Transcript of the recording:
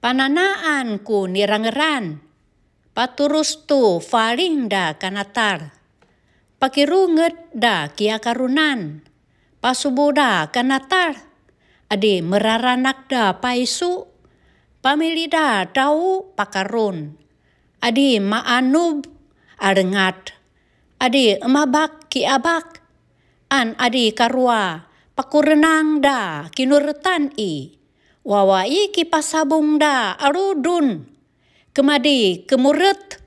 pananaan ku nirangeran. Paturus tu faling da kanatar. Pakirunget da kia karunan, Pasubuda kanatar. adi meraranak da paisu. pamilida da tau pakarun. adi maanub arengat. adi emabak ki abak. An adi karua pakurenang da kinuretan i Wawai sabung da arudun. Kemadi kemurut.